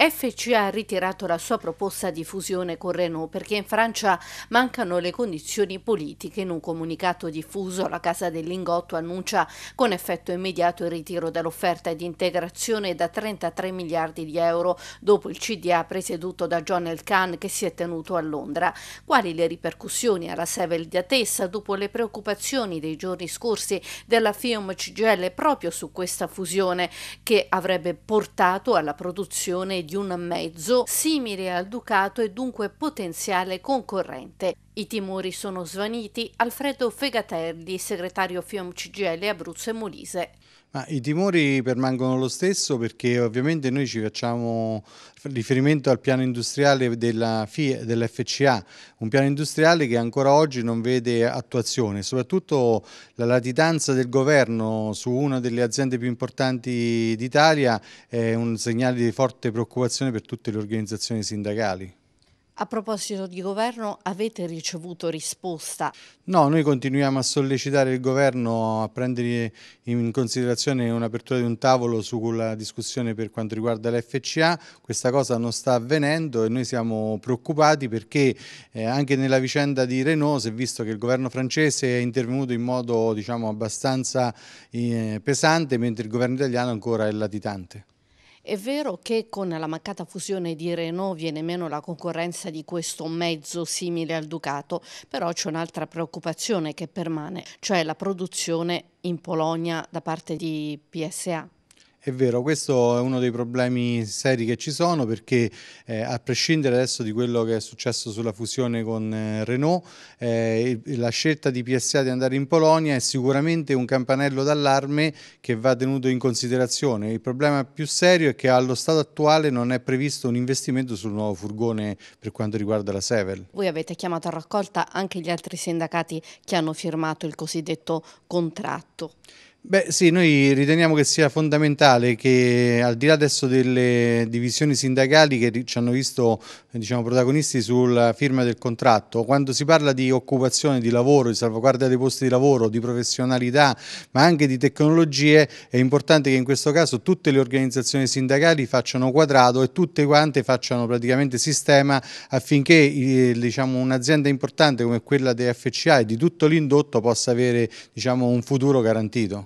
FC ha ritirato la sua proposta di fusione con Renault perché in Francia mancano le condizioni politiche. In un comunicato diffuso la Casa del Lingotto annuncia con effetto immediato il ritiro dell'offerta di integrazione da 33 miliardi di euro dopo il CDA presieduto da John Elkann che si è tenuto a Londra. Quali le ripercussioni alla di Seveldatessa dopo le preoccupazioni dei giorni scorsi della FIOM CGL proprio su questa fusione che avrebbe portato alla produzione di di un mezzo simile al Ducato e dunque potenziale concorrente. I timori sono svaniti. Alfredo Fegatelli, segretario FIOM CGL Abruzzo e Molise. Ma I timori permangono lo stesso perché ovviamente noi ci facciamo riferimento al piano industriale dell'FCA, un piano industriale che ancora oggi non vede attuazione, soprattutto la latitanza del governo su una delle aziende più importanti d'Italia è un segnale di forte preoccupazione per tutte le organizzazioni sindacali. A proposito di governo, avete ricevuto risposta? No, noi continuiamo a sollecitare il governo a prendere in considerazione un'apertura di un tavolo sulla discussione per quanto riguarda l'FCA. Questa cosa non sta avvenendo e noi siamo preoccupati perché eh, anche nella vicenda di Renault si è visto che il governo francese è intervenuto in modo diciamo, abbastanza eh, pesante, mentre il governo italiano ancora è latitante. È vero che con la mancata fusione di Renault viene meno la concorrenza di questo mezzo simile al Ducato, però c'è un'altra preoccupazione che permane, cioè la produzione in Polonia da parte di PSA. È vero, questo è uno dei problemi seri che ci sono perché eh, a prescindere adesso di quello che è successo sulla fusione con eh, Renault, eh, la scelta di PSA di andare in Polonia è sicuramente un campanello d'allarme che va tenuto in considerazione. Il problema più serio è che allo stato attuale non è previsto un investimento sul nuovo furgone per quanto riguarda la Sevel. Voi avete chiamato a raccolta anche gli altri sindacati che hanno firmato il cosiddetto contratto. Beh sì, noi riteniamo che sia fondamentale che al di là adesso delle divisioni sindacali che ci hanno visto diciamo, protagonisti sulla firma del contratto, quando si parla di occupazione, di lavoro, di salvaguardia dei posti di lavoro, di professionalità, ma anche di tecnologie, è importante che in questo caso tutte le organizzazioni sindacali facciano quadrato e tutte quante facciano praticamente sistema affinché diciamo, un'azienda importante come quella di FCA e di tutto l'indotto possa avere diciamo, un futuro garantito.